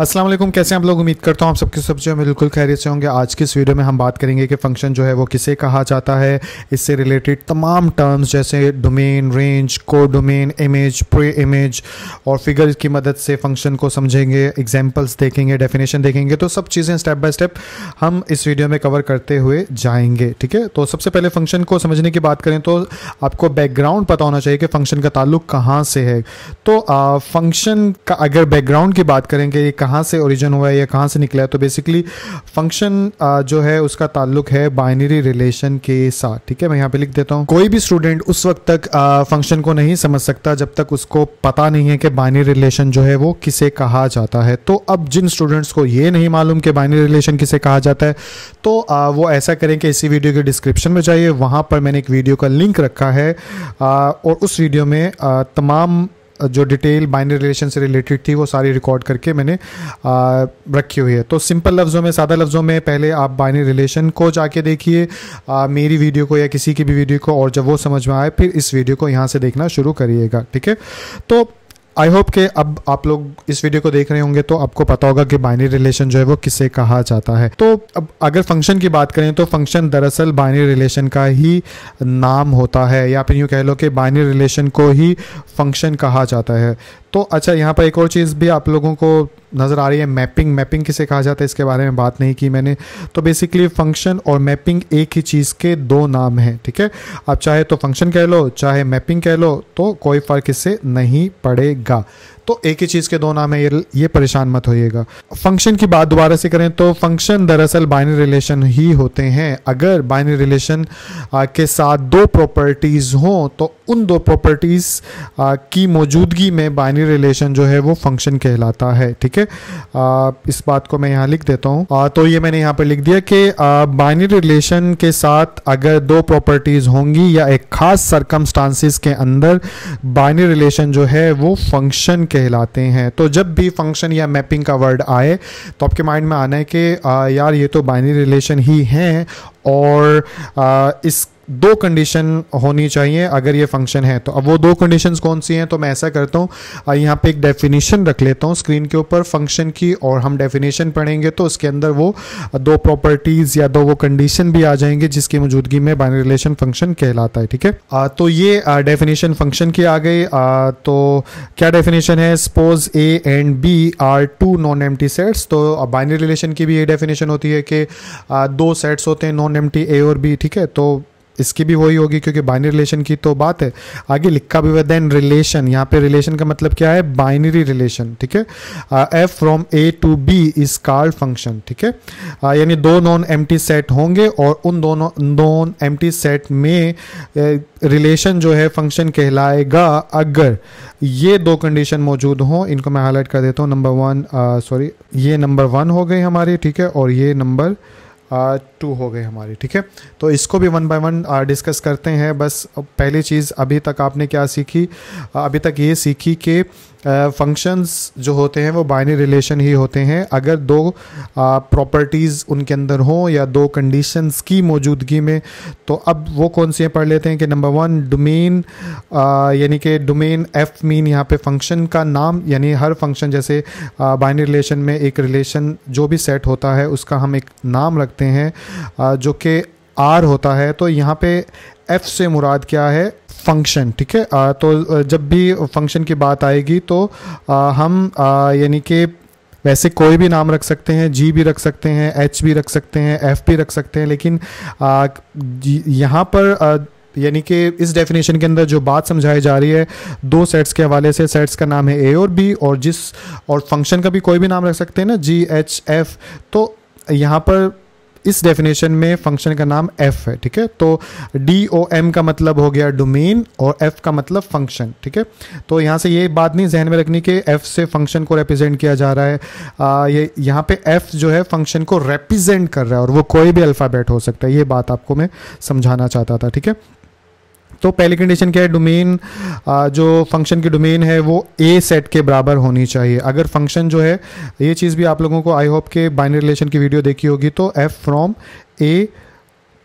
अस्सलाम वालेकुम कैसे आप लोग उम्मीद करता हूँ आप सबके सब जो बिल्कुल खैरियत से होंगे आज की इस वीडियो में हम बात करेंगे कि फंक्शन जो है वो किसे कहा जाता है इससे रिलेटेड तमाम टर्म्स जैसे डोमेन रेंज को डोमेन इमेज प्रे इमेज और फिगर की मदद से फंक्शन को समझेंगे एग्जाम्पल्स देखेंगे डेफिनेशन देखेंगे तो सब चीज़ें स्टेप बाय स्टेप हम इस वीडियो में कवर करते हुए जाएंगे ठीक है तो सबसे पहले फंक्शन को समझने की बात करें तो आपको बैकग्राउंड पता होना चाहिए कि फंक्शन का ताल्लुक कहाँ से है तो फंक्शन का अगर बैकग्राउंड की बात करेंगे कहाँ से ओरिजिन हुआ है या कहाँ से निकला है तो बेसिकली फंक्शन जो है उसका ताल्लुक है बाइनरी रिलेशन के साथ ठीक है मैं यहाँ पे लिख देता हूँ कोई भी स्टूडेंट उस वक्त तक फंक्शन को नहीं समझ सकता जब तक उसको पता नहीं है कि बाइनरी रिलेशन जो है वो किसे कहा जाता है तो अब जिन स्टूडेंट्स को ये नहीं मालूम कि बाइनरी रिलेशन किसे कहा जाता है तो आ, वो ऐसा करें कि इसी वीडियो के डिस्क्रिप्शन में जाइए वहाँ पर मैंने एक वीडियो का लिंक रखा है आ, और उस वीडियो में आ, तमाम जो डिटेल बाइनरी रिलेशन से रिलेटेड थी वो सारी रिकॉर्ड करके मैंने रखी हुई है तो सिंपल लफ्ज़ों में सादा लफ्ज़ों में पहले आप बाइनरी रिलेशन को जाके देखिए मेरी वीडियो को या किसी की भी वीडियो को और जब वो समझ में आए फिर इस वीडियो को यहाँ से देखना शुरू करिएगा ठीक है तो आई होप के अब आप लोग इस वीडियो को देख रहे होंगे तो आपको पता होगा कि बाइनरी रिलेशन जो है वो किसे कहा जाता है तो अब अगर फंक्शन की बात करें तो फंक्शन दरअसल बाइनरी रिलेशन का ही नाम होता है या फिर यूँ कह लो कि बाइनरी रिलेशन को ही फंक्शन कहा जाता है तो अच्छा यहाँ पर एक और चीज़ भी आप लोगों को नज़र आ रही है मैपिंग मैपिंग किसे कहा जाता है इसके बारे में बात नहीं की मैंने तो बेसिकली फंक्शन और मैपिंग एक ही चीज़ के दो नाम हैं ठीक है आप चाहे तो फंक्शन कह लो चाहे मैपिंग कह लो तो कोई फ़र्क इससे नहीं पड़ेगा तो एक ही चीज़ के दो नाम है ये ये परेशान मत होइएगा फंक्शन की बात दोबारा से करें तो फंक्शन दरअसल बाइनरी रिलेशन ही होते हैं अगर बाइनरी रिलेशन के साथ दो प्रॉपर्टीज़ हों तो उन दो प्रॉपर्टीज़ की मौजूदगी में बाइनरी रिलेशन जो है वो फंक्शन कहलाता है ठीक है इस बात को मैं यहाँ लिख देता हूँ तो ये मैंने यहाँ पर लिख दिया कि बाइनरी रिलेशन के साथ अगर दो प्रॉपर्टीज़ होंगी या एक ख़ास सरकमस्टांसिस के अंदर बाइनरी रिलेशन जो है वो फंक्शन कहलाते हैं तो जब भी फंक्शन या मैपिंग का वर्ड आए तो आपके माइंड में आना है कि यार ये तो बाइनरी रिलेशन ही हैं और आ, इस दो कंडीशन होनी चाहिए अगर ये फंक्शन है तो अब वो दो कंडीशंस कौन सी हैं तो मैं ऐसा करता हूँ यहाँ पे एक डेफिनेशन रख लेता हूँ स्क्रीन के ऊपर फंक्शन की और हम डेफिनेशन पढ़ेंगे तो उसके अंदर वो दो प्रॉपर्टीज़ या दो वो कंडीशन भी आ जाएंगे जिसकी मौजूदगी में बाइनरी रिलेशन फंक्शन कहलाता है ठीक है तो ये डेफिनेशन फंक्शन की आ गई तो क्या डेफिनेशन है suppose A and B are two non एम सेट्स तो बाइनरी रिलेशन की भी ये डेफिनेशन होती है कि दो सेट्स होते हैं नॉन एम ए और बी ठीक है तो इसकी भी वही होगी क्योंकि बाइनरी रिलेशन की तो बात है आगे लिखा भी हुआ देन रिलेशन यहाँ पे रिलेशन का मतलब क्या है बाइनरी रिलेशन ठीक है F from A to B is called function ठीक है यानी दो नॉन एम सेट होंगे और उन दोनों नॉन एम सेट में रिलेशन जो है फंक्शन कहलाएगा अगर ये दो कंडीशन मौजूद हों इनको मैं हाईलाइट कर देता हूँ नंबर वन सॉरी ये नंबर वन हो गई हमारी ठीक है और ये नंबर टू हो गए हमारे ठीक है तो इसको भी वन बाय वन डिस्कस करते हैं बस पहली चीज़ अभी तक आपने क्या सीखी अभी तक ये सीखी कि फंक्शंस जो होते हैं वो बाइनरी रिलेशन ही होते हैं अगर दो प्रॉपर्टीज़ उनके अंदर हों या दो कंडीशंस की मौजूदगी में तो अब वो कौन सी हैं पढ़ लेते हैं कि नंबर वन डोमेन यानी कि डोमेन एफ मीन यहाँ पे फंक्शन का नाम यानी हर फंक्शन जैसे बाइनरी रिलेशन में एक रिलेशन जो भी सेट होता है उसका हम एक नाम रखते हैं जो कि आर होता है तो यहाँ पे एफ़ से मुराद क्या है फंक्शन ठीक है तो जब भी फंक्शन की बात आएगी तो हम यानी कि वैसे कोई भी नाम रख सकते हैं जी भी रख सकते हैं एच भी रख सकते हैं एफ भी रख सकते हैं लेकिन यहाँ पर यानी कि इस डेफिनेशन के अंदर जो बात समझाई जा रही है दो सेट्स के हवाले से सेट्स का नाम है ए और बी और जिस और फंक्शन का भी कोई भी नाम रख सकते हैं ना जी एच एफ तो यहाँ पर इस डेफिनेशन में फंक्शन का नाम एफ है ठीक है तो डी ओ एम का मतलब हो गया डोमेन और एफ का मतलब फंक्शन ठीक है तो यहाँ से ये बात नहीं जहन में रखनी कि एफ से फंक्शन को रिप्रेजेंट किया जा रहा है आ, ये यहाँ पे एफ जो है फंक्शन को रिप्रेजेंट कर रहा है और वो कोई भी अल्फ़ाबेट हो सकता है ये बात आपको मैं समझाना चाहता था ठीक है तो पहली कंडीशन क्या है डोमेन जो फंक्शन की डोमेन है वो ए सेट के बराबर होनी चाहिए अगर फंक्शन जो है ये चीज़ भी आप लोगों को आई होप के बाइनरी रिलेशन की वीडियो देखी होगी तो F from A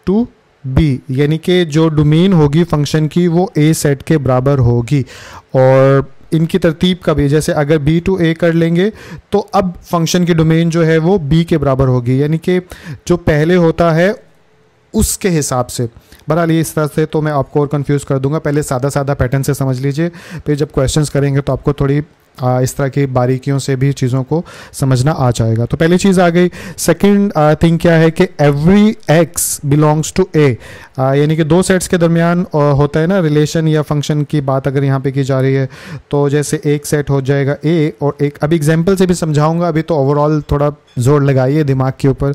to B यानी कि जो डोमेन होगी फंक्शन की वो ए सेट के बराबर होगी और इनकी तरतीब का भी जैसे अगर बी टू ए कर लेंगे तो अब फंक्शन की डोमेन जो है वो बी के बराबर होगी यानी कि जो पहले होता है उसके हिसाब से बहरहाल ये इस तरह से तो मैं आपको और कन्फ्यूज़ कर दूंगा पहले सादा सादा पैटर्न से समझ लीजिए फिर जब क्वेश्चंस करेंगे तो आपको थोड़ी इस तरह की बारीकियों से भी चीज़ों को समझना आ जाएगा तो पहली चीज़ आ गई सेकंड थिंग क्या है कि every X belongs to A यानी कि दो सेट्स के दरमियान होता है ना रिलेशन या फंक्शन की बात अगर यहाँ पे की जा रही है तो जैसे एक सेट हो जाएगा ए और एक अभी एग्जाम्पल से भी समझाऊंगा अभी तो ओवरऑल थोड़ा जोर लगाइए दिमाग के ऊपर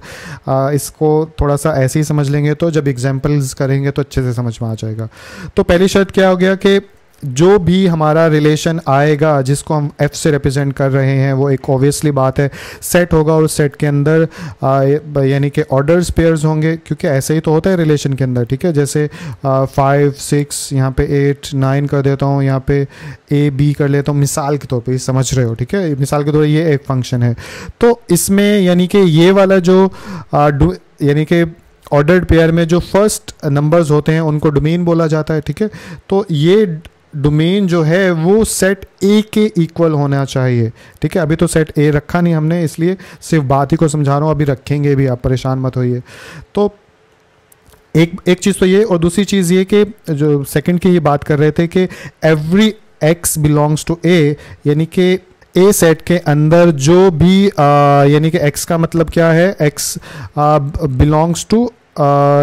इसको थोड़ा सा ऐसे ही समझ लेंगे तो जब एग्जाम्पल्स करेंगे तो अच्छे से समझ में आ जाएगा तो पहली शर्त क्या हो गया कि जो भी हमारा रिलेशन आएगा जिसको हम एफ से रिप्रेजेंट कर रहे हैं वो एक ऑब्वियसली बात है सेट होगा और उस सेट के अंदर यानी कि ऑर्डर्स पेयर्स होंगे क्योंकि ऐसे ही तो होता है रिलेशन के अंदर ठीक है जैसे फाइव सिक्स यहाँ पे एट नाइन कर देता हूँ यहाँ पे ए बी कर लेता हूँ मिसाल के तौर पर समझ रहे हो ठीक है मिसाल के तौर पर ये एक फंक्शन है तो इसमें यानी कि ये वाला जो यानी कि ऑर्डर्ड पेयर में जो फर्स्ट नंबर्स होते हैं उनको डोमेन बोला जाता है ठीक है तो ये डोमेन जो है वो सेट ए के इक्वल होना चाहिए ठीक है अभी तो सेट ए रखा नहीं हमने इसलिए सिर्फ बात ही को समझा रहा हूँ अभी रखेंगे भी आप परेशान मत होइए तो एक एक चीज़ तो ये और दूसरी चीज़ ये कि जो सेकंड की ये बात कर रहे थे कि every X belongs to A यानी कि ए सेट के अंदर जो भी यानी कि एक्स का मतलब क्या है एक्स बिलोंग्स टू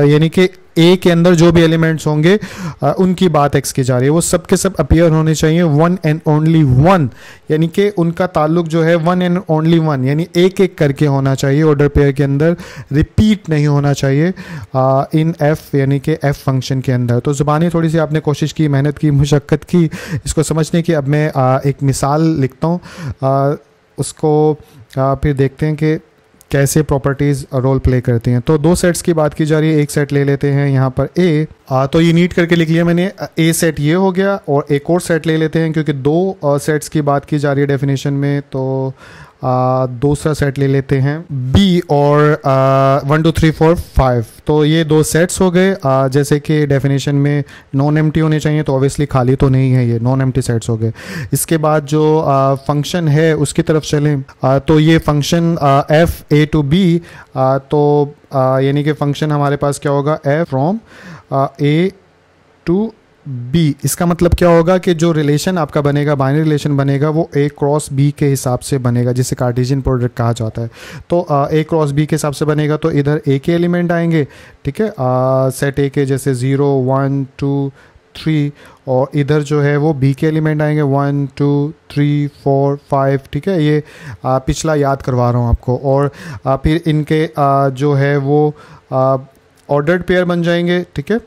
यानी कि ए के अंदर जो भी एलिमेंट्स होंगे आ, उनकी बात एक्स की जा रही है वो सब के सब अपियर होने चाहिए वन एंड ओनली वन यानी कि उनका ताल्लुक जो है वन एंड ओनली वन यानी एक एक करके होना चाहिए ऑर्डर पेयर के अंदर रिपीट नहीं होना चाहिए इन एफ यानी कि एफ फंक्शन के अंदर तो ज़ुबानी थोड़ी सी आपने कोशिश की मेहनत की मुशक्क़त की इसको समझने की अब मैं आ, एक मिसाल लिखता हूँ उसको आ, फिर देखते हैं कि कैसे प्रॉपर्टीज रोल प्ले करती हैं तो दो सेट्स की बात की जा रही है एक सेट ले लेते हैं यहाँ पर ए आ, तो ये नीट करके लिख लिया मैंने ए सेट ये हो गया और एक और सेट ले लेते हैं क्योंकि दो सेट्स की बात की जा रही है डेफिनेशन में तो दूसरा सेट ले लेते हैं बी और one two three four five तो ये दो सेट्स हो गए आ, जैसे कि डेफिनेशन में नॉन एम होने चाहिए तो ऑब्वियसली खाली तो नहीं है ये नॉन एम सेट्स हो गए इसके बाद जो फंक्शन है उसकी तरफ चलें आ, तो ये function F A to B तो यानी कि फंक्शन हमारे पास क्या होगा F from A to B इसका मतलब क्या होगा कि जो रिलेशन आपका बनेगा बाइनरी रिलेशन बनेगा वो ए क्रॉस बी के हिसाब से बनेगा जिसे कार्टेशियन प्रोडक्ट कहा जाता है तो ए क्रॉस बी के हिसाब से बनेगा तो इधर ए के एलिमेंट आएंगे ठीक है सेट ए के जैसे ज़ीरो वन टू थ्री और इधर जो है वो बी के एलिमेंट आएंगे one two three four five ठीक है ये आ, पिछला याद करवा रहा हूँ आपको और आ, फिर इनके आ, जो है वो ऑर्डर्ड पेयर बन जाएंगे ठीक है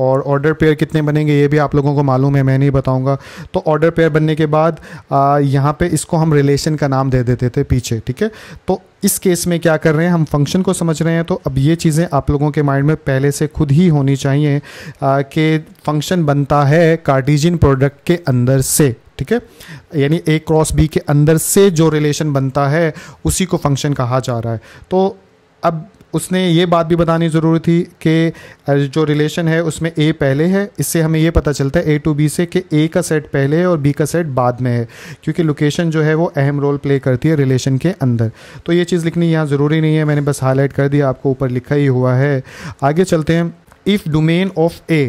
और ऑर्डर पेयर कितने बनेंगे ये भी आप लोगों को मालूम है मैं नहीं बताऊंगा तो ऑर्डर पेयर बनने के बाद यहाँ पे इसको हम रिलेशन का नाम दे देते थे पीछे ठीक है तो इस केस में क्या कर रहे हैं हम फंक्शन को समझ रहे हैं तो अब ये चीज़ें आप लोगों के माइंड में पहले से खुद ही होनी चाहिए कि फंक्शन बनता है कार्टिजिन प्रोडक्ट के अंदर से ठीक है यानी ए क्रॉस बी के अंदर से जो रिलेशन बनता है उसी को फंक्शन कहा जा रहा है तो अब उसने ये बात भी बतानी ज़रूरी थी कि जो रिलेशन है उसमें ए पहले है इससे हमें ये पता चलता है ए टू बी से कि ए का सेट पहले है और बी का सेट बाद में है क्योंकि लोकेशन जो है वो अहम रोल प्ले करती है रिलेशन के अंदर तो ये चीज़ लिखनी यहाँ ज़रूरी नहीं है मैंने बस हाईलाइट कर दिया आपको ऊपर लिखा ही हुआ है आगे चलते हैं इफ़ डोमेन ऑफ ए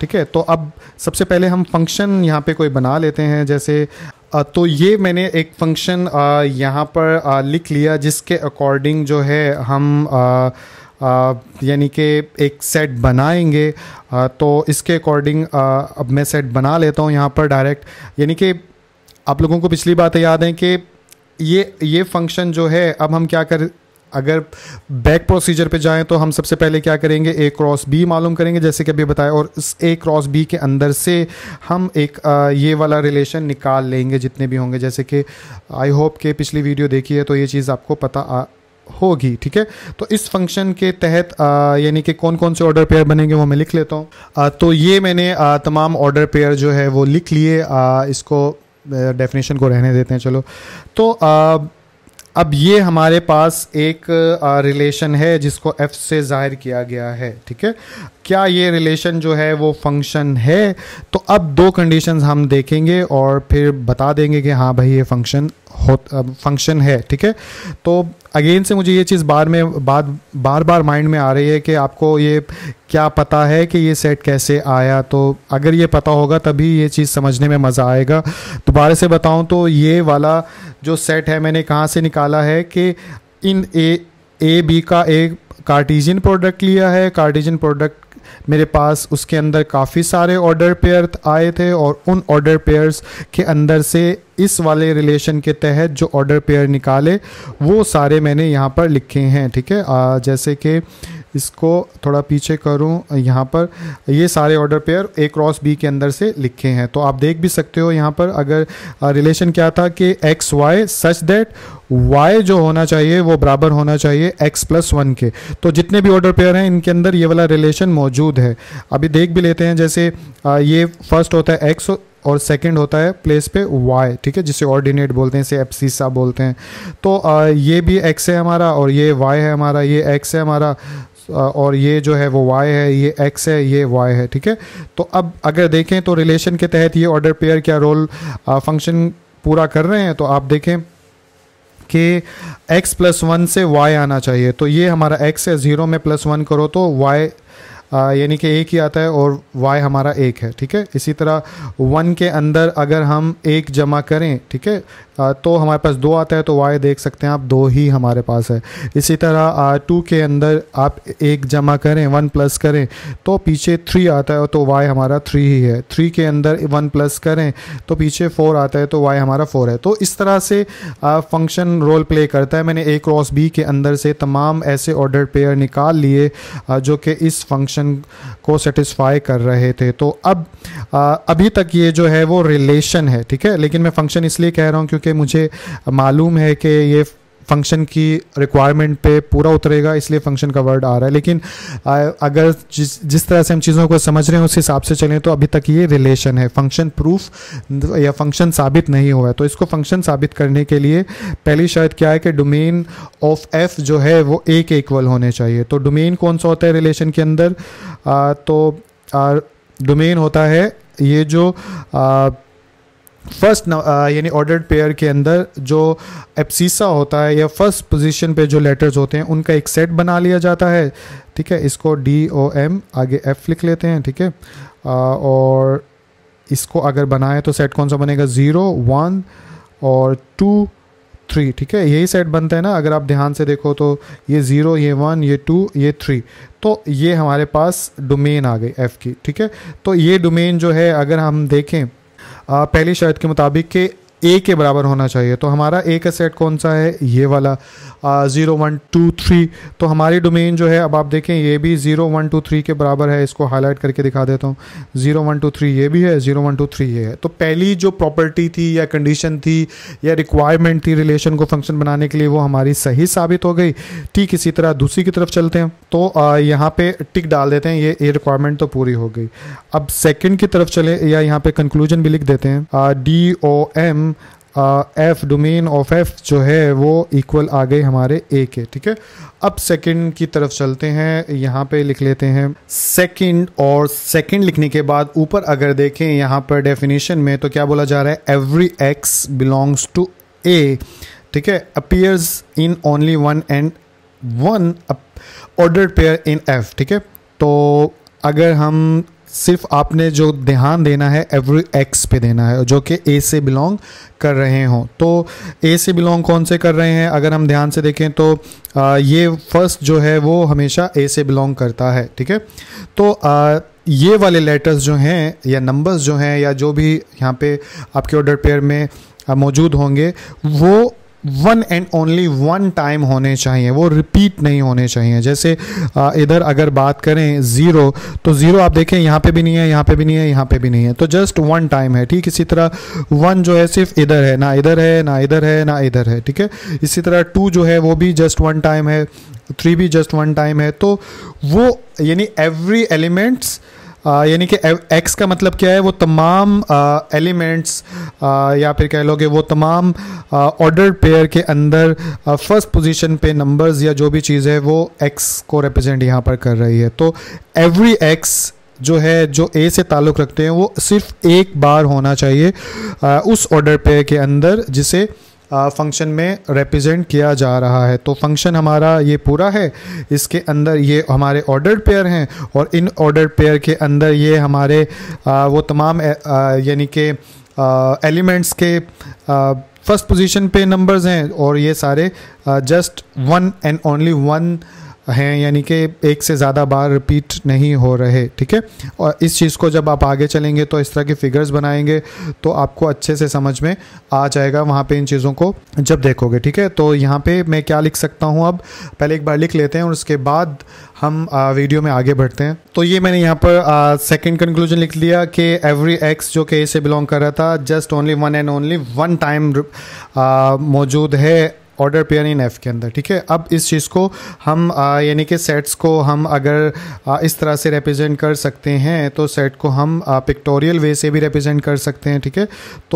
ठीक है तो अब सबसे पहले हम फंक्शन यहाँ पे कोई बना लेते हैं जैसे तो ये मैंने एक फंक्शन यहाँ पर लिख लिया जिसके अकॉर्डिंग जो है हम यानी कि एक सेट बनाएंगे तो इसके अकॉर्डिंग अब मैं सेट बना लेता हूँ यहाँ पर डायरेक्ट यानी कि आप लोगों को पिछली बात याद है कि ये ये फंक्शन जो है अब हम क्या कर अगर बैक प्रोसीजर पे जाएं तो हम सबसे पहले क्या करेंगे ए क्रॉस बी मालूम करेंगे जैसे कि अभी बताया और इस ए क्रॉस बी के अंदर से हम एक ये वाला रिलेशन निकाल लेंगे जितने भी होंगे जैसे कि आई होप के पिछली वीडियो देखी है तो ये चीज़ आपको पता आ, होगी ठीक है तो इस फंक्शन के तहत यानी कि कौन कौन से ऑर्डर पेयर बनेंगे वो मैं लिख लेता हूँ तो ये मैंने आ, तमाम ऑर्डर पेयर जो है वो लिख लिए इसको डेफिनेशन को रहने देते हैं चलो तो आ, अब ये हमारे पास एक रिलेशन है जिसको एफ से जाहिर किया गया है ठीक है क्या ये रिलेशन जो है वो फंक्शन है तो अब दो कंडीशंस हम देखेंगे और फिर बता देंगे कि हाँ भाई ये फंक्शन फंक्शन है ठीक है तो अगेन से मुझे ये चीज़ बार में बार बार बार माइंड में आ रही है कि आपको ये क्या पता है कि ये सेट कैसे आया तो अगर ये पता होगा तभी ये चीज़ समझने में मज़ा आएगा दोबारा से बताऊँ तो ये वाला जो सेट है मैंने कहाँ से निकाला है कि इन ए ए बी का एक कार्टिजन प्रोडक्ट लिया है कार्टिजन प्रोडक्ट मेरे पास उसके अंदर काफ़ी सारे ऑर्डर पेयर आए थे और उन ऑर्डर पेयर्स के अंदर से इस वाले रिलेशन के तहत जो ऑर्डर पेयर निकाले वो सारे मैंने यहाँ पर लिखे हैं ठीक है जैसे कि इसको थोड़ा पीछे करूँ यहाँ पर ये सारे order pair A cross B के अंदर से लिखे हैं तो आप देख भी सकते हो यहाँ पर अगर रिलेशन क्या था कि X Y such that Y जो होना चाहिए वो बराबर होना चाहिए एक्स प्लस वन के तो जितने भी ऑर्डर पेयर हैं इनके अंदर ये वाला रिलेशन मौजूद है अभी देख भी लेते हैं जैसे ये फर्स्ट होता है एक्स और सेकंड होता है प्लेस पे वाई ठीक है जिसे ऑर्डिनेट बोलते हैं इसे सा बोलते हैं तो आ, ये भी एक्स है हमारा और ये वाई है हमारा ये एक्स है हमारा और ये जो है वो वाई है ये एक्स है ये वाई है ठीक है तो अब अगर देखें तो रिलेशन के तहत ये ऑर्डर पेयर क्या रोल फंक्शन पूरा कर रहे हैं तो आप देखें के x प्लस वन से y आना चाहिए तो ये हमारा x है ज़ीरो में प्लस वन करो तो y यानी कि एक ही आता है और वाई हमारा एक है ठीक है इसी तरह वन के अंदर अगर हम एक जमा करें ठीक है तो हमारे पास दो आता है तो वाई देख सकते हैं आप दो ही हमारे पास है इसी तरह टू के अंदर आप एक जमा करें वन प्लस करें तो पीछे थ्री आता है तो वाई हमारा थ्री ही है थ्री के अंदर वन प्लस करें तो पीछे फोर आता है तो वाई हमारा फोर है तो इस तरह से फंक्शन रोल प्ले करता है मैंने ए क्रॉस बी के अंदर से तमाम ऐसे ऑर्डर पेयर निकाल लिए जो कि इस फंक्शन एक्सपेक्टेशन को सेटिस्फाई कर रहे थे तो अब आ, अभी तक ये जो है वो रिलेशन है ठीक है लेकिन मैं फंक्शन इसलिए कह रहा हूँ क्योंकि मुझे मालूम है कि ये फंक्शन की रिक्वायरमेंट पे पूरा उतरेगा इसलिए फंक्शन का वर्ड आ रहा है लेकिन अगर जिस जिस तरह से हम चीज़ों को समझ रहे हैं उस हिसाब से चलें तो अभी तक ये रिलेशन है फंक्शन प्रूफ या फंक्शन साबित नहीं हुआ है तो इसको फंक्शन साबित करने के लिए पहली शर्त क्या है कि डोमेन ऑफ एफ जो है वो ए के इक्वल होने चाहिए तो डोमेन कौन सा होता है रिलेशन के अंदर आ, तो डोमेन होता है ये जो आ, फर्स्ट यानी ऑर्डर्ड पेयर के अंदर जो एप्सीसा होता है या फर्स्ट पोजीशन पे जो लेटर्स होते हैं उनका एक सेट बना लिया जाता है ठीक है इसको डी ओ एम आगे एफ लिख लेते हैं ठीक है और इसको अगर बनाए तो सेट कौन सा बनेगा ज़ीरो वन और टू थ्री ठीक है यही सेट बनता है ना अगर आप ध्यान से देखो तो ये ज़ीरो ये वन ये टू ये थ्री तो ये हमारे पास डोमेन आ गई एफ़ की ठीक है तो ये डोमेन जो है अगर हम देखें पहली शायद के मुताबिक कि ए के बराबर होना चाहिए तो हमारा ए का सेट कौन सा है ये वाला ज़ीरो वन टू थ्री तो हमारी डोमेन जो है अब आप देखें ये भी ज़ीरो वन टू थ्री के बराबर है इसको हाईलाइट करके दिखा देता हूँ ज़ीरो वन टू थ्री ये भी है ज़ीरो वन टू थ्री ये है तो पहली जो प्रॉपर्टी थी या कंडीशन थी या रिक्वायरमेंट थी रिलेशन को फंक्शन बनाने के लिए वो हमारी सही साबित हो गई ठीक इसी तरह दूसरी की तरफ चलते हैं तो यहाँ पर टिक डाल देते हैं ये ये रिक्वायरमेंट तो पूरी हो गई अब सेकेंड की तरफ चले या यहाँ पर कंक्लूजन भी लिख देते हैं D O M F domain of F जो है वो इक्वल आ गए हमारे ए के ठीक है अब सेकंड की तरफ चलते हैं यहाँ पे लिख लेते हैं सेकंड और सेकंड लिखने के बाद ऊपर अगर देखें यहाँ पर डेफिनेशन में तो क्या बोला जा रहा है every X belongs to A ठीक है appears in only one and one order pair in F ठीक है तो अगर हम सिर्फ आपने जो ध्यान देना है एवरी एक्स पे देना है जो कि ए से बिलोंग कर रहे हों तो ए से बिलोंग कौन से कर रहे हैं अगर हम ध्यान से देखें तो आ, ये फर्स्ट जो है वो हमेशा ए से बिलोंग करता है ठीक है तो आ, ये वाले लेटर्स जो हैं या नंबर्स जो हैं या जो भी यहाँ पे आपके ऑर्डर पेयर में मौजूद होंगे वो one and only one time होने चाहिए वो रिपीट नहीं होने चाहिए जैसे इधर अगर बात करें ज़ीरो तो ज़ीरो आप देखें यहाँ पे भी नहीं है यहाँ पे भी नहीं है यहाँ पे भी नहीं है तो जस्ट वन टाइम है ठीक इसी तरह वन जो है सिर्फ इधर है ना इधर है ना इधर है ना इधर है ठीक है इसी तरह टू जो है वो भी जस्ट वन टाइम है थ्री भी जस्ट वन टाइम है तो वो यानी एवरी एलिमेंट्स यानी कि एक्स का मतलब क्या है वो तमाम एलिमेंट्स या फिर कह लो कि वो तमाम ऑर्डर पेयर के अंदर फर्स्ट पोजीशन पे नंबर्स या जो भी चीज़ है वो एक्स को रिप्रेजेंट यहाँ पर कर रही है तो एवरी एक्स जो है जो ए से ताल्लुक़ रखते हैं वो सिर्फ एक बार होना चाहिए आ, उस ऑर्डर पेयर के अंदर जिसे फंक्शन में रिप्रेजेंट किया जा रहा है तो फंक्शन हमारा ये पूरा है इसके अंदर ये हमारे ऑर्डर पेयर हैं और इन ऑर्डर पेयर के अंदर ये हमारे आ, वो तमाम यानी कि एलिमेंट्स के फर्स्ट पोजीशन पे नंबर्स हैं और ये सारे just one and only one हैं यानी कि एक से ज़्यादा बार रिपीट नहीं हो रहे ठीक है और इस चीज़ को जब आप आगे चलेंगे तो इस तरह के फिगर्स बनाएंगे तो आपको अच्छे से समझ में आ जाएगा वहाँ पे इन चीज़ों को जब देखोगे ठीक है तो यहाँ पे मैं क्या लिख सकता हूँ अब पहले एक बार लिख लेते हैं और उसके बाद हम वीडियो में आगे बढ़ते हैं तो ये मैंने यहाँ पर सेकंड कंक्लूजन लिख लिया कि एवरी एक्स जो कि ए से बिलोंग कर रहा था just only one and only one time मौजूद है ऑर्डर पेयर इन एफ के अंदर ठीक है अब इस चीज़ को हम यानी कि सेट्स को हम अगर आ, इस तरह से रिप्रेजेंट कर सकते हैं तो सेट को हम पिक्टोरियल वे से भी रिप्रेजेंट कर सकते हैं ठीक है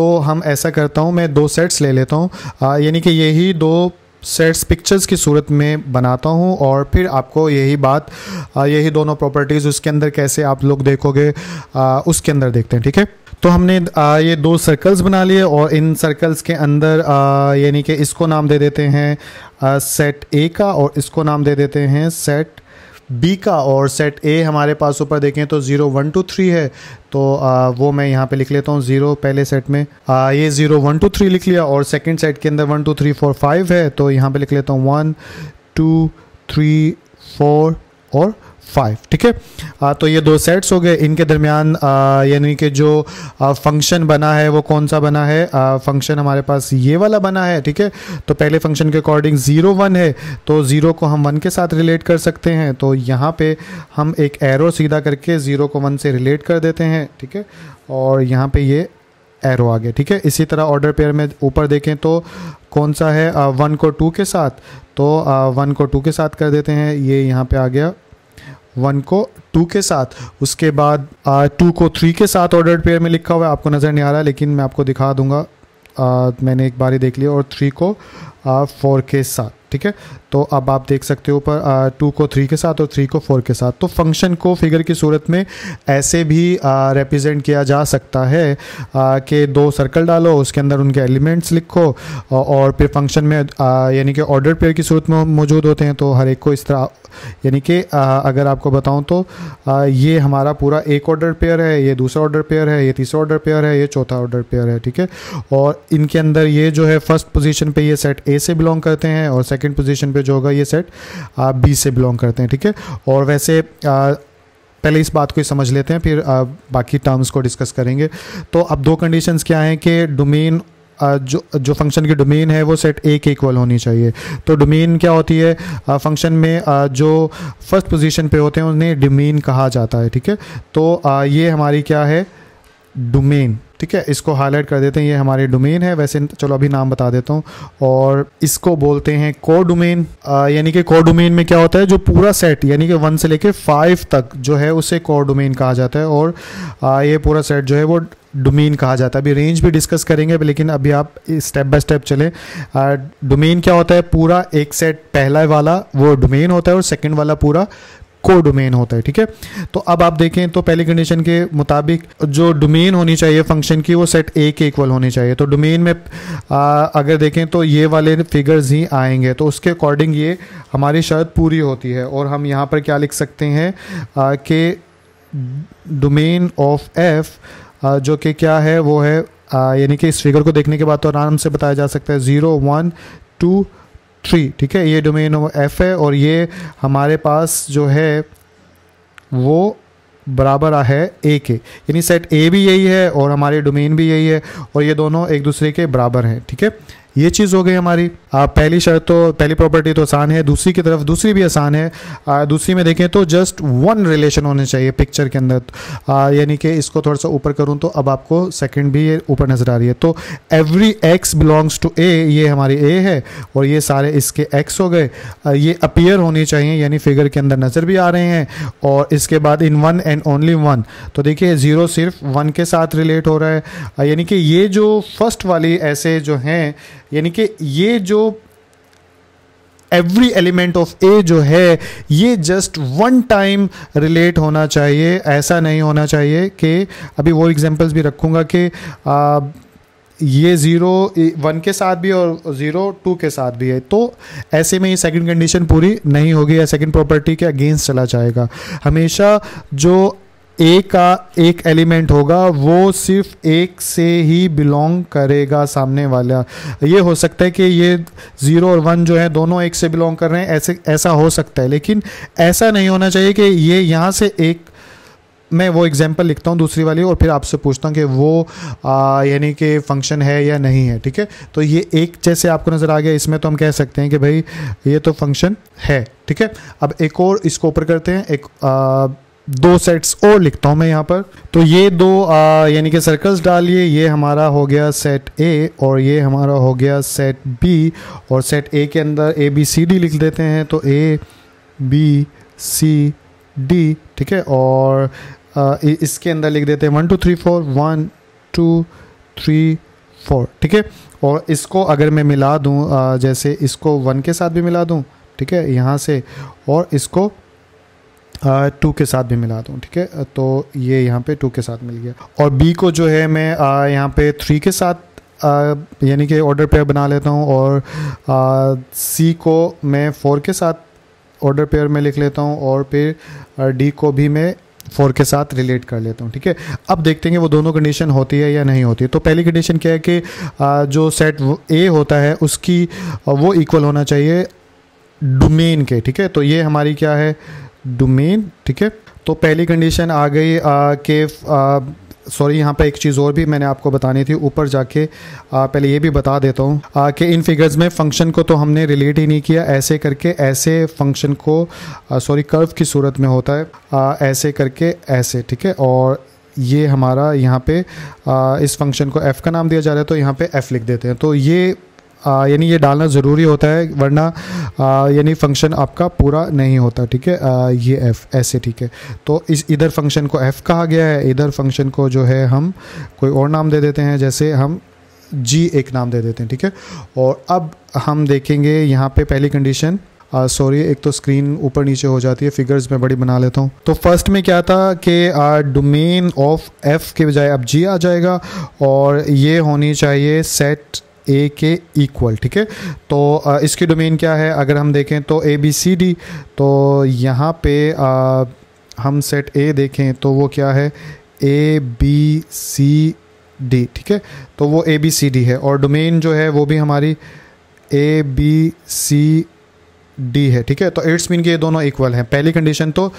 तो हम ऐसा करता हूँ मैं दो सेट्स ले लेता हूँ यानी कि यही दो सेट्स पिक्चर्स की सूरत में बनाता हूँ और फिर आपको यही बात यही दोनों प्रॉपर्टीज़ उसके अंदर कैसे आप लोग देखोगे उसके अंदर देखते हैं ठीक है तो हमने ये दो सर्कल्स बना लिए और इन सर्कल्स के अंदर यानी कि इसको नाम दे देते हैं सेट ए का और इसको नाम दे देते हैं सेट बी का और सेट ए हमारे पास ऊपर देखें तो ज़ीरो वन टू थ्री है तो आ, वो मैं यहाँ पे लिख लेता हूँ ज़ीरो पहले सेट में आ, ये ज़ीरो वन टू थ्री लिख लिया और सेकंड सेट के अंदर one two three four five है तो यहाँ पे लिख लेता हूँ वन टू थ्री फोर और फाइव ठीक है तो ये दो सेट्स हो गए इनके दरमियान यानी कि जो फंक्शन बना है वो कौन सा बना है फंक्शन हमारे पास ये वाला बना है ठीक है तो पहले फंक्शन के अकॉर्डिंग ज़ीरो वन है तो ज़ीरो को हम वन के साथ रिलेट कर सकते हैं तो यहाँ पे हम एक एरो सीधा करके ज़ीरो को वन से रिलेट कर देते हैं ठीक है और यहाँ पर ये एरो आ गया ठीक है इसी तरह ऑर्डर पेयर में ऊपर देखें तो कौन सा है वन को टू के साथ तो वन को टू के साथ कर देते हैं ये यहाँ पर आ गया वन को टू के साथ उसके बाद टू को थ्री के साथ ऑर्डर पेयर में लिखा हुआ है आपको नज़र नहीं आ रहा लेकिन मैं आपको दिखा दूंगा आ, मैंने एक बार ही देख लिया और थ्री को फोर के साथ ठीक है तो अब आप देख सकते हो ऊपर टू को थ्री के साथ और थ्री को फोर के साथ तो फंक्शन को फिगर की सूरत में ऐसे भी रिप्रेजेंट किया जा सकता है कि दो सर्कल डालो उसके अंदर उनके एलिमेंट्स लिखो और फिर फंक्शन में यानी कि ऑर्डर पेयर की सूरत में मौजूद होते हैं तो हर एक को इस तरह यानी कि अगर आपको बताऊं तो आ, ये हमारा पूरा एक ऑर्डर पेयर है ये दूसरा ऑर्डर पेयर है ये तीसरा ऑर्डर पेयर है ये चौथा ऑर्डर पेयर है ठीक है और इनके अंदर ये जो है फर्स्ट पोजीशन पे ये सेट ए से बिलोंग करते हैं और सेकंड पोजीशन पे जो होगा ये सेट बी से बिलोंग करते हैं ठीक है और वैसे आ, पहले इस बात को समझ लेते हैं फिर आ, बाकी टर्म्स को डिस्कस करेंगे तो अब दो कंडीशंस क्या हैं कि डोमेन जो जो फंक्शन की डोमेन है वो सेट ए के इक्वल होनी चाहिए तो डोमेन क्या होती है फंक्शन में जो फर्स्ट पोजीशन पे होते हैं उन्हें डोमेन कहा जाता है ठीक है तो ये हमारी क्या है डोमेन ठीक है इसको हाईलाइट कर देते हैं ये हमारी डोमेन है वैसे चलो अभी नाम बता देता हूँ और इसको बोलते हैं कोर डोमेन यानी कि कोर डोमेन में क्या होता है जो पूरा सेट यानी कि वन से लेके फाइव तक जो है उसे कोर डोमेन कहा जाता है और आ, ये पूरा सेट जो है वो डोमेन कहा जाता है अभी रेंज भी डिस्कस करेंगे लेकिन अभी आप स्टेप बाय स्टेप चलें डोमेन क्या होता है पूरा एक सेट पहला वाला वो डोमेन होता है और सेकंड वाला पूरा को डोमेन होता है ठीक है तो अब आप देखें तो पहली कंडीशन के मुताबिक जो डोमेन होनी चाहिए फंक्शन की वो सेट ए के इक्वल होनी चाहिए तो डोमेन में आ, अगर देखें तो ये वाले फिगर्स ही आएंगे तो उसके अकॉर्डिंग ये हमारी शर्त पूरी होती है और हम यहाँ पर क्या लिख सकते हैं कि डोमेन ऑफ एफ जो कि क्या है वो है यानी कि इस फिगर को देखने के बाद तो आराम से बताया जा सकता है ज़ीरो वन टू थ्री ठीक है ये डोमेन एफ है और ये हमारे पास जो है वो बराबर है ए के यानी सेट ए भी यही है और हमारे डोमेन भी यही है और ये दोनों एक दूसरे के बराबर हैं ठीक है थीके? ये चीज़ हो गई हमारी आप पहली शर्त तो पहली प्रॉपर्टी तो आसान है दूसरी की तरफ दूसरी भी आसान है आ, दूसरी में देखें तो जस्ट वन रिलेशन होने चाहिए पिक्चर के अंदर यानी कि इसको थोड़ा सा ऊपर करूँ तो अब आपको सेकेंड भी ये ऊपर नज़र आ रही है तो every X belongs to A ये हमारी ए है और ये सारे इसके एक्स हो गए ये अपियर होने चाहिए यानी फिगर के अंदर नज़र भी आ रहे हैं और इसके बाद in one and only one तो देखिए ज़ीरो सिर्फ वन के साथ रिलेट हो रहा है यानी कि ये जो फर्स्ट वाली ऐसे जो हैं यानी कि ये जो एवरी एलिमेंट ऑफ ए जो है ये जस्ट वन टाइम रिलेट होना चाहिए ऐसा नहीं होना चाहिए कि अभी वो एग्जांपल्स भी रखूँगा कि ये ज़ीरो वन के साथ भी और ज़ीरो टू के साथ भी है तो ऐसे में ये सेकंड कंडीशन पूरी नहीं होगी या सेकंड प्रॉपर्टी के अगेंस्ट चला जाएगा हमेशा जो ए का एक एलिमेंट होगा वो सिर्फ एक से ही बिलोंग करेगा सामने वाला ये हो सकता है कि ये ज़ीरो और वन जो है दोनों एक से बिलोंग कर रहे हैं ऐसे ऐसा हो सकता है लेकिन ऐसा नहीं होना चाहिए कि ये यहाँ से एक मैं वो एग्जांपल लिखता हूँ दूसरी वाली और फिर आपसे पूछता हूँ कि वो यानी कि फंक्शन है या नहीं है ठीक है तो ये एक जैसे आपको नज़र आ गया इसमें तो हम कह सकते हैं कि भाई ये तो फंक्शन है ठीक है अब एक और इसको ऊपर करते हैं एक आ, दो सेट्स और लिखता हूँ मैं यहाँ पर तो ये दो यानी कि सर्कल्स डालिए ये हमारा हो गया सेट ए और ये हमारा हो गया सेट बी और सेट ए के अंदर ए बी सी डी लिख देते हैं तो ए बी सी डी ठीक है और आ, इसके अंदर लिख देते हैं one two three four one two three four ठीक है और इसको अगर मैं मिला दूँ जैसे इसको वन के साथ भी मिला दूँ ठीक है यहाँ से और इसको टू के साथ भी मिला दूँ ठीक है तो ये यहाँ पे टू के साथ मिल गया और बी को जो है मैं यहाँ पे थ्री के साथ यानी कि ऑर्डर पेयर बना लेता हूँ और सी को मैं फोर के साथ ऑर्डर पेयर में लिख लेता हूँ और फिर डी को भी मैं फोर के साथ रिलेट कर लेता हूँ ठीक है अब देखते हैं वो दोनों कंडीशन होती है या नहीं होती है तो पहली कंडीशन क्या है कि जो सेट ए होता है उसकी वो इक्वल होना चाहिए डोमेन के ठीक है तो ये हमारी क्या है डोमेन ठीक है तो पहली कंडीशन आ गई कि सॉरी यहाँ पे एक चीज़ और भी मैंने आपको बतानी थी ऊपर जाके आ, पहले ये भी बता देता हूँ कि इन फिगर्स में फंक्शन को तो हमने रिलेट ही नहीं किया ऐसे करके ऐसे फंक्शन को सॉरी कर्व की सूरत में होता है आ, ऐसे करके ऐसे ठीक है और ये हमारा यहाँ पे आ, इस फंक्शन को एफ़ का नाम दिया जा रहा है तो यहाँ पे एफ़ लिख देते हैं तो ये यानी ये डालना ज़रूरी होता है वरना यानी फंक्शन आपका पूरा नहीं होता ठीक है ये एफ़ ऐसे ठीक है तो इस इधर फंक्शन को एफ़ कहा गया है इधर फंक्शन को जो है हम कोई और नाम दे देते हैं जैसे हम जी एक नाम दे देते हैं ठीक है और अब हम देखेंगे यहाँ पे पहली कंडीशन सॉरी एक तो स्क्रीन ऊपर नीचे हो जाती है फिगर्स में बड़ी बना लेता हूँ तो फर्स्ट में क्या था कि डोमेन ऑफ एफ के बजाय अब जी आ जाएगा और ये होनी चाहिए सेट ए के इक्वल ठीक है तो इसकी डोमेन क्या है अगर हम देखें तो ए बी सी डी तो यहाँ पे हम सेट ए देखें तो वो क्या है ए बी सी डी ठीक है तो वो ए बी सी डी है और डोमेन जो है वो भी हमारी ए बी सी डी है ठीक है तो एट्स मीन के ये दोनों इक्वल हैं पहली कंडीशन तो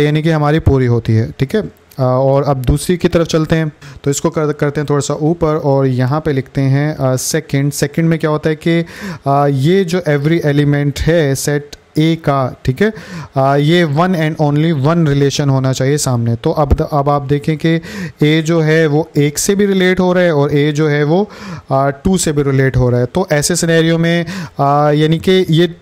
यानी कि हमारी पूरी होती है ठीक है और अब दूसरी की तरफ चलते हैं तो इसको कर, करते हैं थोड़ा सा ऊपर और यहाँ पे लिखते हैं सेकंड सेकंड में क्या होता है कि आ, ये जो एवरी एलिमेंट है सेट ए का ठीक है आ, ये one and only one relation होना चाहिए सामने तो अब अब आप देखें कि ए जो है वो एक से भी रिलेट हो रहा है और ए जो है वो आ, टू से भी रिलेट हो रहा है तो ऐसे सिनेरियो में यानी कि ये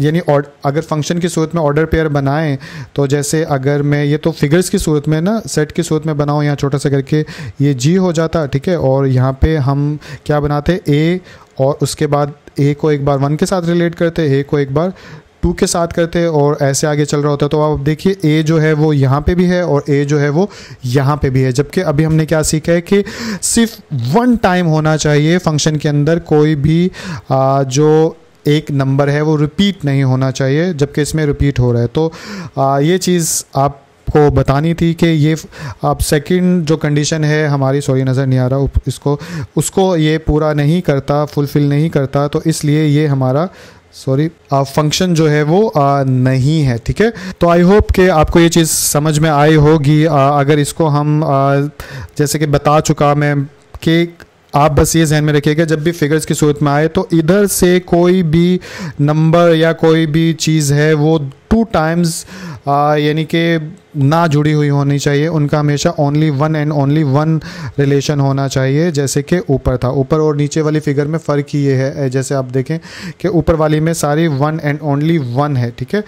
यानी अगर फंक्शन की सूरत में ऑर्डर पेयर बनाएं तो जैसे अगर मैं ये तो फिगर्स की सूरत में ना सेट की सूरत में बनाऊँ यहाँ छोटा सा करके ये जी हो जाता ठीक है और यहाँ पे हम क्या बनाते ए और उसके बाद ए को एक बार वन के साथ रिलेट करते ए को एक बार टू के साथ करते और ऐसे आगे चल रहा होता है तो आप देखिए ए जो है वो यहाँ पे भी है और ए जो है वो यहाँ पे भी है जबकि अभी हमने क्या सीखा है कि सिर्फ वन टाइम होना चाहिए फंक्शन के अंदर कोई भी आ, जो एक नंबर है वो रिपीट नहीं होना चाहिए जबकि इसमें रिपीट हो रहा है तो आ, ये चीज़ आप को बतानी थी कि ये आप सेकंड जो कंडीशन है हमारी सॉरी नज़र नहीं आ रहा इसको उसको ये पूरा नहीं करता फुलफ़िल नहीं करता तो इसलिए ये हमारा सॉरी फंक्शन जो है वो आ, नहीं है ठीक है तो आई होप कि आपको ये चीज़ समझ में आई होगी अगर इसको हम आ, जैसे कि बता चुका मैं कि आप बस ये जहन में रखिएगा जब भी फिगर्स की सूरत में आए तो इधर से कोई भी नंबर या कोई भी चीज़ है वो टू टाइम्स यानी कि ना जुड़ी हुई होनी चाहिए उनका हमेशा only one and only one relation होना चाहिए जैसे कि ऊपर था ऊपर और नीचे वाली फिगर में फ़र्क ही ये है जैसे आप देखें कि ऊपर वाली में सारी वन एंड ओनली वन है ठीक है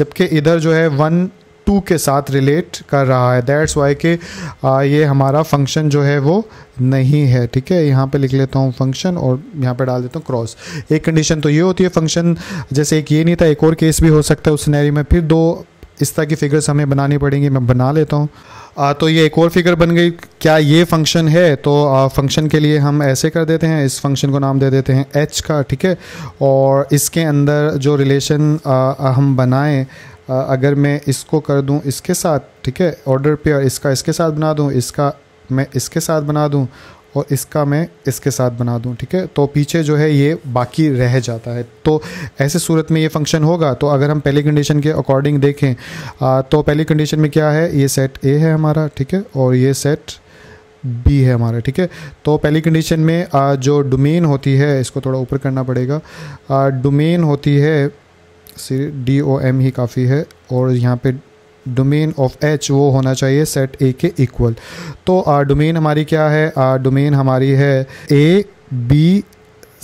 जबकि इधर जो है वन टू के साथ रिलेट कर रहा है दैट्स वाई के आ, ये हमारा फंक्शन जो है वो नहीं है ठीक है यहाँ पे लिख लेता हूँ फंक्शन और यहाँ पे डाल देता हूँ क्रॉस एक कंडीशन तो ये होती है फंक्शन जैसे एक ये नहीं था एक और केस भी हो सकता है उस सिनेरियो में फिर दो इस तरह की फिगर्स हमें बनानी पड़ेंगी मैं बना लेता हूँ आ, तो ये एक और फिगर बन गई क्या ये फंक्शन है तो फंक्शन के लिए हम ऐसे कर देते हैं इस फंक्शन को नाम दे देते हैं एच का ठीक है और इसके अंदर जो रिलेशन आ, हम बनाएं अगर मैं इसको कर दूं इसके साथ ठीक है ऑर्डर पेयर इसका इसके साथ बना दूं इसका मैं इसके साथ बना दूं और इसका मैं इसके साथ बना दूं ठीक है तो पीछे जो है ये बाकी रह जाता है तो ऐसे सूरत में ये फंक्शन होगा तो अगर हम पहली कंडीशन के अकॉर्डिंग देखें आ, तो पहली कंडीशन में क्या है ये सेट ए है हमारा ठीक है और ये सेट बी है हमारा ठीक है तो पहली कंडीशन में आ, जो डोमेन होती है इसको थोड़ा ऊपर करना पड़ेगा डोमेन होती है डी ओ एम ही काफ़ी है और यहाँ पे डोमेन ऑफ एच वो होना चाहिए सेट ए के इक्वल तो डोमेन हमारी क्या है डोमेन हमारी है ए बी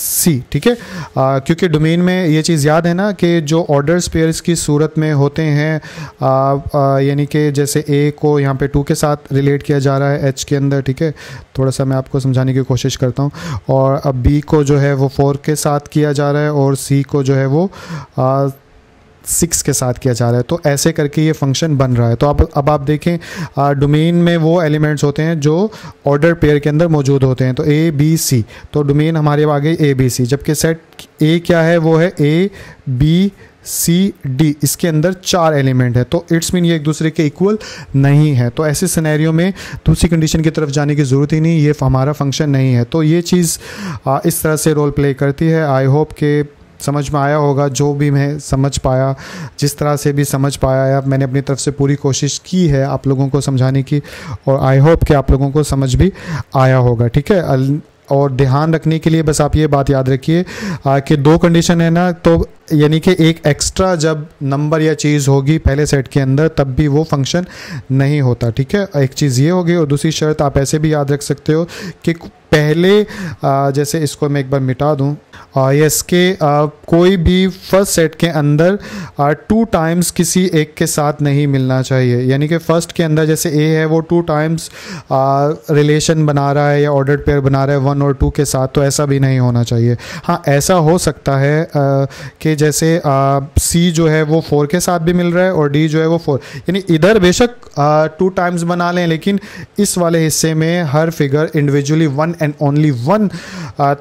सी ठीक है क्योंकि डोमेन में ये चीज़ याद है ना कि जो ऑर्डर्स पेयर्स की सूरत में होते हैं यानी कि जैसे ए को यहाँ पे टू के साथ रिलेट किया जा रहा है एच के अंदर ठीक है थोड़ा सा मैं आपको समझाने की कोशिश करता हूँ और अब बी को जो है वो फोर के साथ किया जा रहा है और सी को जो है वो आ, सिक्स के साथ किया जा रहा है तो ऐसे करके ये फंक्शन बन रहा है तो अब अब आप देखें डोमेन में वो एलिमेंट्स होते हैं जो ऑर्डर पेयर के अंदर मौजूद होते हैं तो ए बी सी तो डोमेन हमारे आगे ए बी सी जबकि सेट ए क्या है वो है ए बी सी डी इसके अंदर चार एलिमेंट है तो इट्स मीन ये एक दूसरे के इक्वल नहीं है तो ऐसे सिनेरियो में दूसरी कंडीशन की तरफ जाने की ज़रूरत ही नहीं ये हमारा फंक्शन नहीं है तो ये चीज़ इस तरह से रोल प्ले करती है आई होप के समझ में आया होगा जो भी मैं समझ पाया जिस तरह से भी समझ पाया या मैंने अपनी तरफ से पूरी कोशिश की है आप लोगों को समझाने की और आई होप कि आप लोगों को समझ भी आया होगा ठीक है और ध्यान रखने के लिए बस आप ये बात याद रखिए कि दो कंडीशन है ना तो यानी कि एक एक्स्ट्रा जब नंबर या चीज़ होगी पहले सेट के अंदर तब भी वो फंक्शन नहीं होता ठीक है एक चीज़ ये होगी और दूसरी शर्त आप ऐसे भी याद रख सकते हो कि पहले जैसे इसको मैं एक बार मिटा दूँ यस के कोई भी फर्स्ट सेट के अंदर टू टाइम्स किसी एक के साथ नहीं मिलना चाहिए यानी कि फर्स्ट के अंदर जैसे ए है वो टू टाइम्स रिलेशन बना रहा है या ऑर्डर्ड पेयर बना रहा है वन और टू के साथ तो ऐसा भी नहीं होना चाहिए हाँ ऐसा हो सकता है कि जैसे सी जो है वो फोर के साथ भी मिल रहा है और डी जो है वो फोर यानी इधर बेशक टू टाइम्स बना लें लेकिन इस वाले हिस्से में हर figure individually one and only one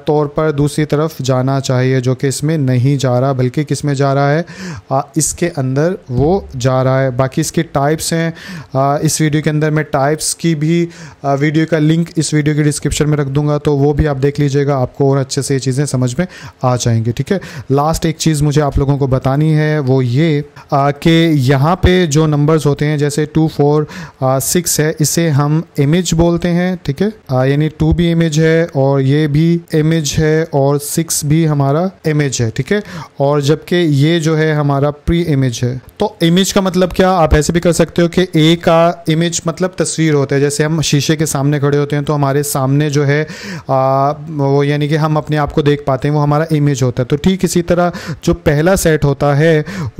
तौर पर दूसरी तरफ जाना चाहिए जो कि इसमें नहीं जा रहा बल्कि किस में जा रहा है uh, इसके अंदर वो जा रहा है बाकी इसके टाइप्स हैं uh, इस वीडियो के अंदर मैं टाइप्स की भी वीडियो uh, का लिंक इस वीडियो के डिस्क्रिप्शन में रख दूंगा तो वो भी आप देख लीजिएगा आपको और अच्छे से ये चीज़ें समझ में आ जाएंगी ठीक है लास्ट एक चीज़ मुझे आप लोगों को बतानी है वो ये कि यहाँ पे जो नंबर्स होते हैं जैसे टू फोर सिक्स है इसे हम इमेज बोलते हैं ठीक है यानी टू बी इमेज इमेज है और ये भी इमेज है और सिक्स भी हमारा इमेज है ठीक है और जबकि ये जो है हमारा प्री इमेज है तो इमेज का मतलब क्या आप ऐसे भी कर सकते हो कि ए का इमेज मतलब तस्वीर होता है जैसे हम शीशे के सामने खड़े होते हैं तो हमारे सामने जो है आ, वो यानी कि हम अपने आप को देख पाते हैं वो हमारा इमेज होता है तो ठीक इसी तरह जो पहला सेट होता है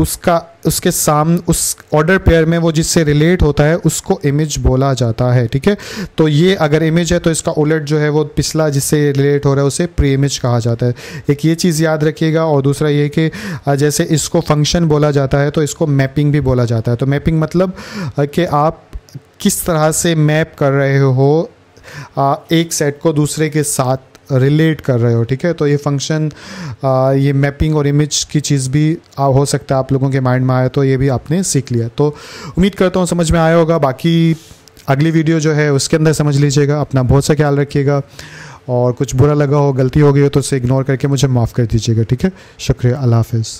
उसका उसके सामने उस ऑर्डर पेयर में वो जिससे रिलेट होता है उसको इमेज बोला जाता है ठीक है तो ये अगर इमेज है तो इसका उलट जो है वो पिछला जिससे रिलेट हो रहा है उसे प्री इमेज कहा जाता है एक ये चीज़ याद रखिएगा और दूसरा ये कि जैसे इसको फंक्शन बोला जाता है तो इसको मैपिंग भी बोला जाता है तो मैपिंग मतलब कि आप किस तरह से मैप कर रहे हो एक सेट को दूसरे के साथ रिलेट कर रहे हो ठीक है तो ये फंक्शन ये मैपिंग और इमेज की चीज़ भी हो सकता है आप लोगों के माइंड में आया तो ये भी आपने सीख लिया तो उम्मीद करता हूँ समझ में आया होगा बाकी अगली वीडियो जो है उसके अंदर समझ लीजिएगा अपना बहुत सा ख्याल रखिएगा और कुछ बुरा लगा हो गलती हो गई हो तो उसे इग्नोर करके मुझे माफ़ कर दीजिएगा ठीक है शुक्रिया अल्लाह हाफिज़